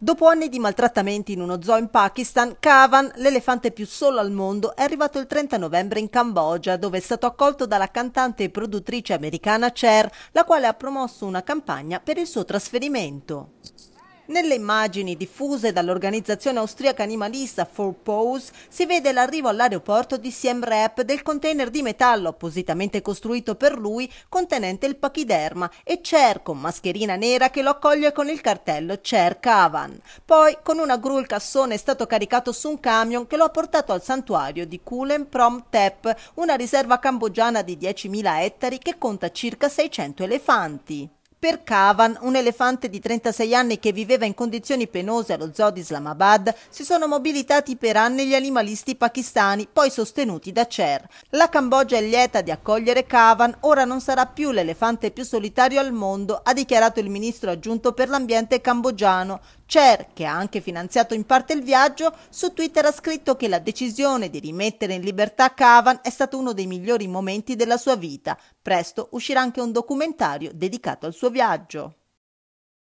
Dopo anni di maltrattamenti in uno zoo in Pakistan, Kavan, l'elefante più solo al mondo, è arrivato il 30 novembre in Cambogia, dove è stato accolto dalla cantante e produttrice americana Cher, la quale ha promosso una campagna per il suo trasferimento. Nelle immagini diffuse dall'organizzazione austriaca animalista For Pose si vede l'arrivo all'aeroporto di Siem Reap del container di metallo appositamente costruito per lui contenente il pachiderma e Cher con mascherina nera che lo accoglie con il cartello Cher Cavan. Poi con una gru il cassone è stato caricato su un camion che lo ha portato al santuario di Kulen Prom Tep, una riserva cambogiana di 10.000 ettari che conta circa 600 elefanti. Per Kavan, un elefante di 36 anni che viveva in condizioni penose allo zoo di Islamabad, si sono mobilitati per anni gli animalisti pakistani, poi sostenuti da Cher. La Cambogia è lieta di accogliere Kavan, ora non sarà più l'elefante più solitario al mondo, ha dichiarato il ministro aggiunto per l'ambiente cambogiano. Cher, che ha anche finanziato in parte il viaggio, su Twitter ha scritto che la decisione di rimettere in libertà Cavan è stato uno dei migliori momenti della sua vita. Presto uscirà anche un documentario dedicato al suo viaggio.